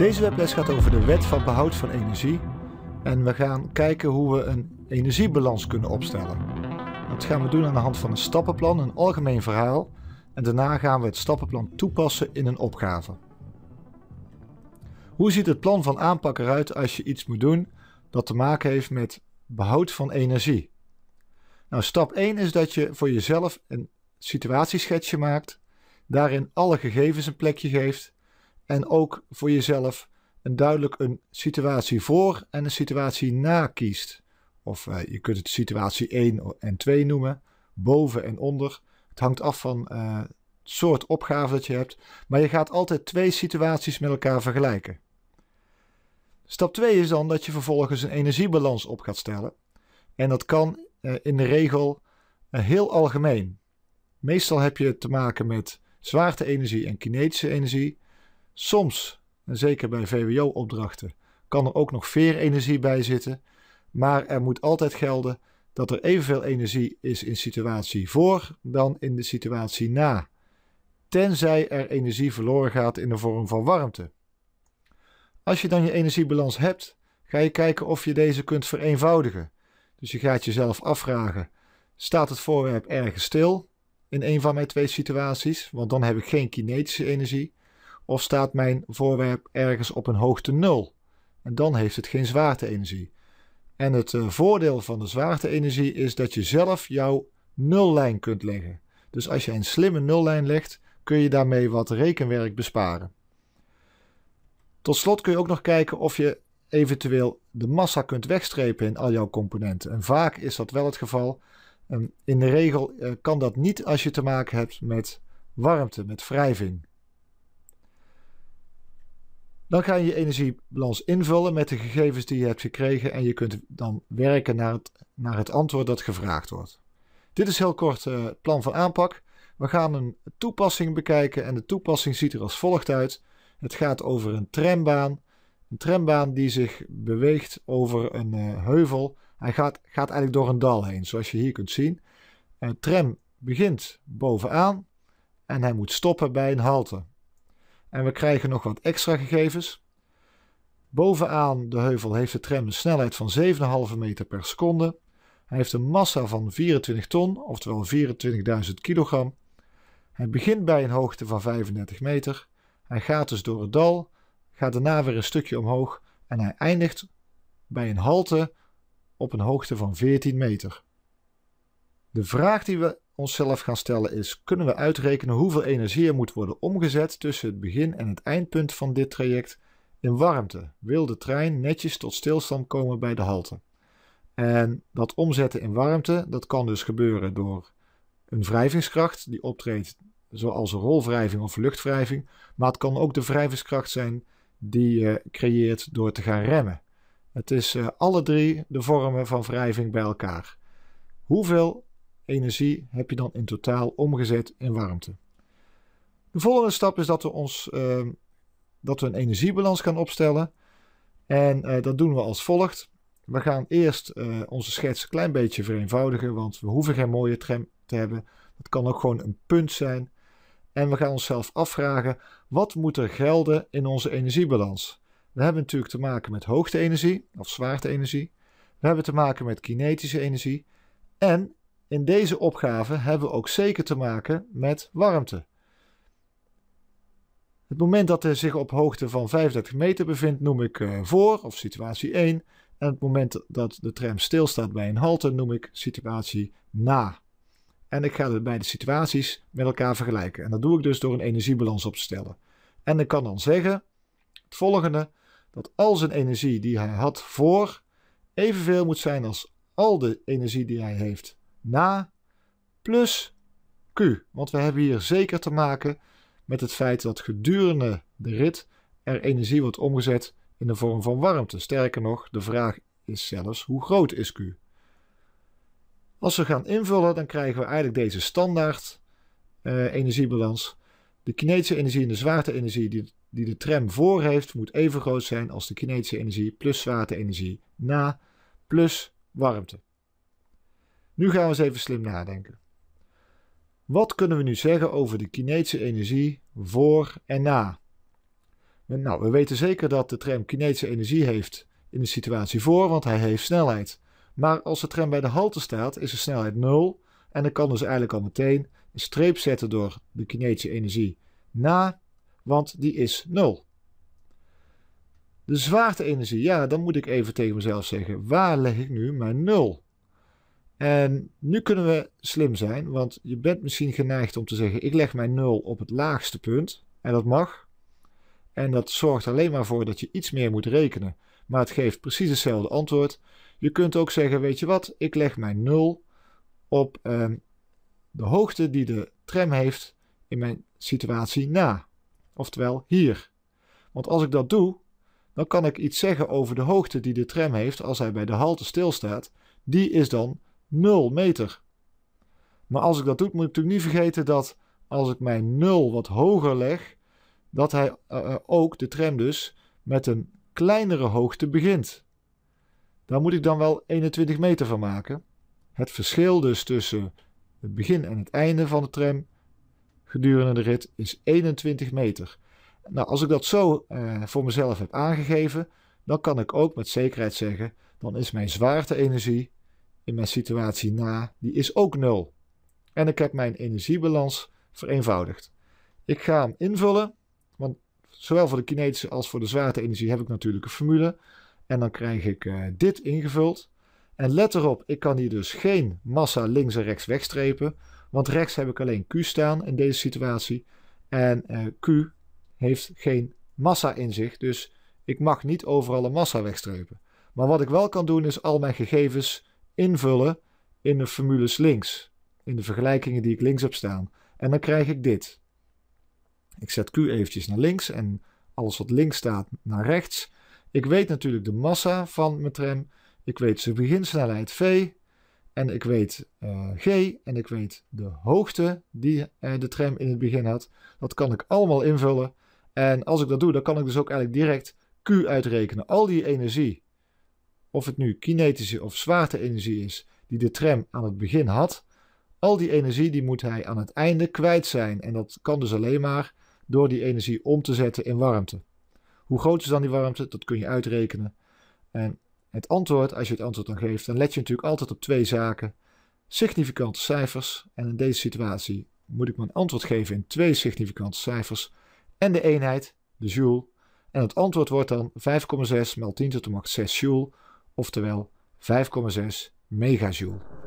Deze webles gaat over de wet van behoud van energie en we gaan kijken hoe we een energiebalans kunnen opstellen. Dat gaan we doen aan de hand van een stappenplan, een algemeen verhaal en daarna gaan we het stappenplan toepassen in een opgave. Hoe ziet het plan van aanpak eruit als je iets moet doen dat te maken heeft met behoud van energie? Nou, stap 1 is dat je voor jezelf een situatieschetsje maakt, daarin alle gegevens een plekje geeft en ook voor jezelf een duidelijk een situatie voor en een situatie na kiest. Of eh, je kunt het situatie 1 en 2 noemen, boven en onder. Het hangt af van eh, het soort opgave dat je hebt. Maar je gaat altijd twee situaties met elkaar vergelijken. Stap 2 is dan dat je vervolgens een energiebalans op gaat stellen. En dat kan eh, in de regel heel algemeen. Meestal heb je te maken met zwaarte-energie en kinetische energie. Soms, en zeker bij VWO-opdrachten, kan er ook nog veerenergie bij zitten. Maar er moet altijd gelden dat er evenveel energie is in situatie voor dan in de situatie na. Tenzij er energie verloren gaat in de vorm van warmte. Als je dan je energiebalans hebt, ga je kijken of je deze kunt vereenvoudigen. Dus je gaat jezelf afvragen: staat het voorwerp ergens stil in een van mijn twee situaties? Want dan heb ik geen kinetische energie. Of staat mijn voorwerp ergens op een hoogte 0? En dan heeft het geen zwaarteenergie. En het eh, voordeel van de zwaarteenergie is dat je zelf jouw nullijn kunt leggen. Dus als je een slimme nullijn legt, kun je daarmee wat rekenwerk besparen. Tot slot kun je ook nog kijken of je eventueel de massa kunt wegstrepen in al jouw componenten. En vaak is dat wel het geval. Ehm, in de regel eh, kan dat niet als je te maken hebt met warmte, met wrijving. Dan ga je je energiebalans invullen met de gegevens die je hebt gekregen en je kunt dan werken naar het, naar het antwoord dat gevraagd wordt. Dit is heel kort eh, het plan van aanpak. We gaan een toepassing bekijken en de toepassing ziet er als volgt uit. Het gaat over een trambaan. Een trambaan die zich beweegt over een eh, heuvel. Hij gaat, gaat eigenlijk door een dal heen, zoals je hier kunt zien. Een tram begint bovenaan en hij moet stoppen bij een halte. En we krijgen nog wat extra gegevens. Bovenaan de heuvel heeft de tram een snelheid van 7,5 meter per seconde. Hij heeft een massa van 24 ton, oftewel 24.000 kilogram. Hij begint bij een hoogte van 35 meter. Hij gaat dus door het dal, gaat daarna weer een stukje omhoog en hij eindigt bij een halte op een hoogte van 14 meter. De vraag die we onszelf gaan stellen is, kunnen we uitrekenen hoeveel energie er moet worden omgezet tussen het begin en het eindpunt van dit traject in warmte, wil de trein netjes tot stilstand komen bij de halte. En dat omzetten in warmte, dat kan dus gebeuren door een wrijvingskracht die optreedt zoals een rolwrijving of luchtwrijving, maar het kan ook de wrijvingskracht zijn die je creëert door te gaan remmen. Het is eh, alle drie de vormen van wrijving bij elkaar. Hoeveel energie heb je dan in totaal omgezet in warmte. De volgende stap is dat we, ons, ehm, dat we een energiebalans gaan opstellen. En eh, dat doen we als volgt. We gaan eerst eh, onze schets een klein beetje vereenvoudigen, want we hoeven geen mooie tram te hebben. Dat kan ook gewoon een punt zijn. En we gaan onszelf afvragen, wat moet er gelden in onze energiebalans? We hebben natuurlijk te maken met hoogteenergie of zwaartenergie. We hebben te maken met kinetische energie. En in deze opgave hebben we ook zeker te maken met warmte. Het moment dat hij zich op hoogte van 35 meter bevindt noem ik eh, voor of situatie 1 en het moment dat de tram stilstaat bij een halte noem ik situatie na. En ik ga de beide situaties met elkaar vergelijken en dat doe ik dus door een energiebalans op te stellen. En ik kan dan zeggen het volgende, dat al zijn energie die hij had voor evenveel moet zijn als al de energie die hij heeft na plus Q. Want we hebben hier zeker te maken met het feit dat gedurende de rit er energie wordt omgezet in de vorm van warmte. Sterker nog, de vraag is zelfs hoe groot is Q? Als we gaan invullen, dan krijgen we eigenlijk deze standaard eh, energiebalans. De kinetische energie en de zwaarte-energie die, die de tram voor heeft, moet even groot zijn als de kinetische energie plus zwaarte-energie na plus warmte. Nu gaan we eens even slim nadenken. Wat kunnen we nu zeggen over de kinetische energie voor en na? Nou, we weten zeker dat de tram kinetische energie heeft in de situatie voor, want hij heeft snelheid. Maar als de tram bij de halte staat, is de snelheid 0 en dan kan dus eigenlijk al meteen een streep zetten door de kinetische energie na, want die is 0. De zwaarte ja, dan moet ik even tegen mezelf zeggen, waar leg ik nu mijn 0? En nu kunnen we slim zijn, want je bent misschien geneigd om te zeggen: ik leg mijn 0 op het laagste punt. En dat mag. En dat zorgt alleen maar voor dat je iets meer moet rekenen. Maar het geeft precies hetzelfde antwoord. Je kunt ook zeggen: weet je wat, ik leg mijn 0 op ehm, de hoogte die de tram heeft in mijn situatie na. Oftewel hier. Want als ik dat doe, dan kan ik iets zeggen over de hoogte die de tram heeft als hij bij de halte stilstaat. Die is dan 0 meter. Maar als ik dat doe, moet ik natuurlijk niet vergeten dat als ik mijn 0 wat hoger leg, dat hij eh, eh, ook, de tram dus, met een kleinere hoogte begint. Daar moet ik dan wel 21 meter van maken. Het verschil dus tussen het begin en het einde van de tram gedurende de rit is 21 meter. Nou, als ik dat zo eh, voor mezelf heb aangegeven, dan kan ik ook met zekerheid zeggen, dan is mijn zwaarte-energie in mijn situatie na, die is ook nul. En ik heb mijn energiebalans vereenvoudigd. Ik ga hem invullen, want zowel voor de kinetische als voor de zwaarte-energie heb ik natuurlijk een formule. En dan krijg ik eh, dit ingevuld. En let erop, ik kan hier dus geen massa links en rechts wegstrepen, want rechts heb ik alleen Q staan in deze situatie. En eh, Q heeft geen massa in zich, dus ik mag niet overal een massa wegstrepen. Maar wat ik wel kan doen is al mijn gegevens invullen in de formules links. In de vergelijkingen die ik links heb staan. En dan krijg ik dit. Ik zet Q eventjes naar links en alles wat links staat naar rechts. Ik weet natuurlijk de massa van mijn tram. Ik weet zijn beginsnelheid V. En ik weet eh, G. En ik weet de hoogte die eh, de tram in het begin had. Dat kan ik allemaal invullen. En als ik dat doe, dan kan ik dus ook eigenlijk direct Q uitrekenen. Al die energie of het nu kinetische of zwaarte-energie is die de tram aan het begin had, al die energie die moet hij aan het einde kwijt zijn. En dat kan dus alleen maar door die energie om te zetten in warmte. Hoe groot is dan die warmte? Dat kun je uitrekenen. En het antwoord, als je het antwoord dan geeft, dan let je natuurlijk altijd op twee zaken. Significante cijfers. En in deze situatie moet ik mijn antwoord geven in twee significante cijfers. En de eenheid, de joule. En het antwoord wordt dan 5,6 maal 10 tot de macht 6 joule oftewel 5,6 megajoule.